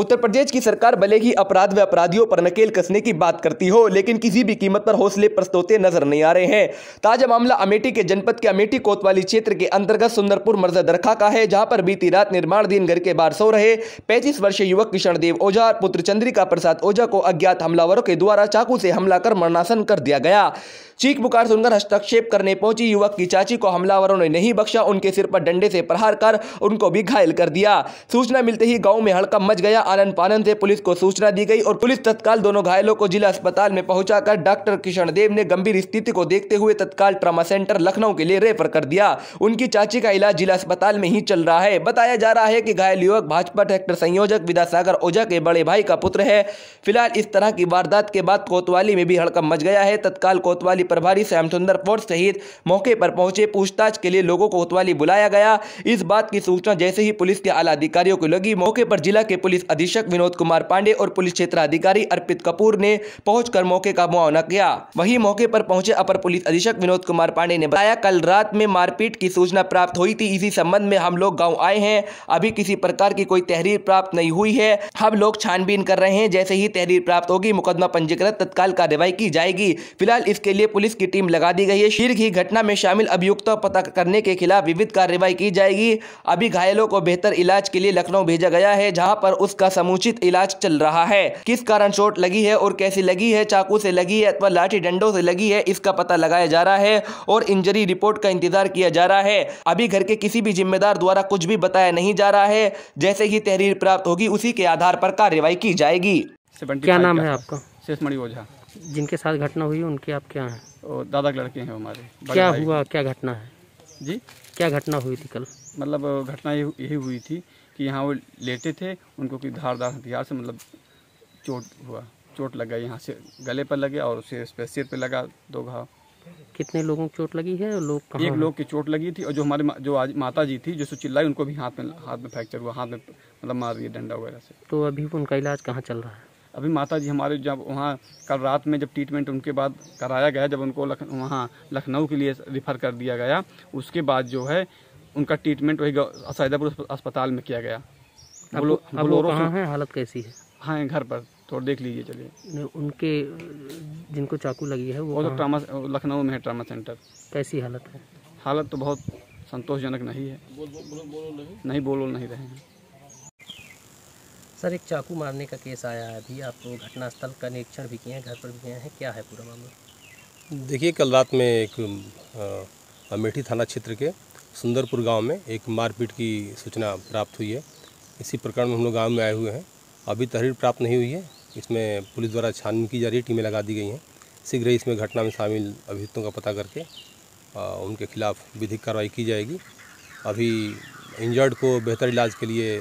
उत्तर प्रदेश की सरकार भले ही अपराध व अपराधियों पर नकेल कसने की बात करती हो लेकिन किसी भी कीमत पर हौसले प्रस्तोते नजर नहीं आ रहे हैं ताजा मामला अमेठी के जनपद के अमेठी कोतवाली क्षेत्र के अंतर्गत सुंदरपुर मर्जा दरखा का है जहां पर बीती रात दिन घर के बाहर सो रहे पैंतीस वर्षीय युवक किशन देव ओझा और पुत्र चंद्रिका प्रसाद ओझा को अज्ञात हमलावरों के द्वारा चाकू से हमला कर मरणासन कर दिया गया चीख पुकार सुनकर हस्तक्षेप करने पहुंची युवक की चाची को हमलावरों ने नहीं बख्शा उनके सिर पर डंडे से प्रहार कर उनको भी घायल कर दिया सूचना मिलते ही गाँव में हड़कम मच गया आनन पानन से पुलिस को सूचना दी गई और पुलिस तत्काल दोनों घायलों को जिला अस्पताल में पहुंचाकर डॉक्टर किशन देव ने गंभीर स्थिति को देखते हुए तत्काल ट्रामा सेंटर लखनऊ के लिए रेफर कर दिया उनकी चाची का इलाज जिला अस्पताल में ही चल रहा है बताया जा रहा है की घायल युवक भाजपा ट्रैक्टर संयोजक विद्यासागर ओझा के बड़े भाई का पुत्र है फिलहाल इस तरह की वारदात के बाद कोतवाली में भी हड़कम मच गया है तत्काल कोतवाली प्रभारी श्याम सुंदर फोर्स सहित मौके पर पहुंचे पूछताछ के लिए लोगों को कोतवाली बुलाया गया इस बात की सूचना जैसे ही पुलिस के आला अधिकारियों को लगी मौके पर जिला के पुलिस अधीक्षक विनोद कुमार पांडे और पुलिस क्षेत्राधिकारी अर्पित कपूर ने पहुंचकर मौके का मुआवना किया वहीं मौके पर पहुंचे अपर पुलिस अधीक्षक विनोद कुमार पांडे ने बताया कल रात में मारपीट की सूचना प्राप्त हुई थी इसी संबंध में हम लोग गाँव आए हैं अभी किसी प्रकार की कोई तहरीर प्राप्त नहीं हुई है हम लोग छानबीन कर रहे हैं जैसे ही तहरीर प्राप्त होगी मुकदमा पंजीकृत तत्काल कार्रवाई की जाएगी फिलहाल इसके लिए पुलिस की टीम लगा दी गई है शीर्घ ही घटना में शामिल अभियुक्तों पता करने के खिलाफ विविध कार्रवाई की जाएगी अभी घायलों को बेहतर इलाज के लिए लखनऊ भेजा गया है जहां पर उसका उसका समुचित इलाज चल रहा है किस कारण चोट लगी है और कैसी लगी है चाकू से लगी है अथवा लाठी डंडो से लगी है इसका पता लगाया जा रहा है और इंजरी रिपोर्ट का इंतजार किया जा रहा है अभी घर के किसी भी जिम्मेदार द्वारा कुछ भी बताया नहीं जा रहा है जैसे ही तहरीर प्राप्त होगी उसी के आधार पर कार्रवाई की जाएगी क्या नाम है आपका शेषमणि ओझा जिनके साथ घटना हुई उनके आप क्या हैं दादा के लड़के हैं हमारे क्या हुआ क्या घटना है जी क्या घटना हुई थी कल मतलब घटना यही हुई थी कि यहाँ वो लेटे थे उनको कि धारदार हथियार से मतलब चोट हुआ चोट लग गई यहाँ से गले पर लगे और उसे उस पर सिर पर लगा दो घाव कितने लोगों की चोट लगी है लोग एक लोग की चोट लगी थी और जो हमारे जो आज माता जी थी जिसको चिल्लाई उनको भी हाथ में हाथ में फ्रैक्चर हुआ हाथ में मतलब मार दिया डंडा वगैरह से तो अभी उनका इलाज कहाँ चल रहा है अभी माता जी हमारे जब वहाँ कल रात में जब ट्रीटमेंट उनके बाद कराया गया जब उनको लख, वहाँ लखनऊ के लिए रिफ़र कर दिया गया उसके बाद जो है उनका ट्रीटमेंट वही सैदापुर अस्पताल में किया गया बोलो कहाँ हैं हालत कैसी है हाँ घर पर तो देख लीजिए चलिए उनके जिनको चाकू लगी है वो, वो तो ट्रामा लखनऊ में है ट्रामा सेंटर कैसी हालत है हालत तो बहुत संतोषजनक नहीं है बोल, बोल, बोल, नहीं नहीं रहे हैं सर एक चाकू मारने का केस आया है अभी आप घटनास्थल का निरीक्षण भी किए हैं घर पर भी किए हैं क्या है पूरा मामला देखिए कल रात में एक अमेठी थाना क्षेत्र के सुंदरपुर गांव में एक मारपीट की सूचना प्राप्त हुई है इसी प्रकरण में हम लोग गाँव में आए हुए हैं अभी तहरीर प्राप्त नहीं हुई है इसमें पुलिस द्वारा छानबीन की जा रही है टीमें लगा दी गई हैं शीघ्र ही इसमें घटना में शामिल अभियुक्तों का पता करके आ, उनके खिलाफ विधिक कार्रवाई की जाएगी अभी इंजर्ड को बेहतर इलाज के लिए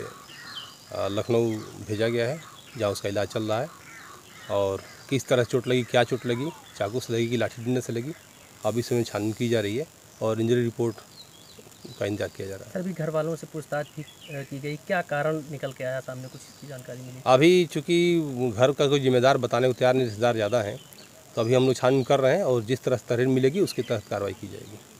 लखनऊ भेजा गया है जहाँ उसका इलाज चल रहा है और किस तरह चोट लगी क्या चोट लगी चाकू से लगी कि लाठी डंडे से लगी अभी इसमें छानबीन की जा रही है और इंजरी रिपोर्ट उनका इंतजार किया जा रहा है सर अभी घर वालों से पूछताछ भी की गई क्या कारण निकल के आया सामने कुछ इसकी जानकारी मिली अभी चूँकि घर का कोई जिम्मेदार बताने को तैयार नहीं रिश्तेदार ज़्यादा हैं तो अभी हम लोग छानबीन कर रहे हैं और जिस तरह तहरीर मिलेगी उसकी तहत कार्रवाई की जाएगी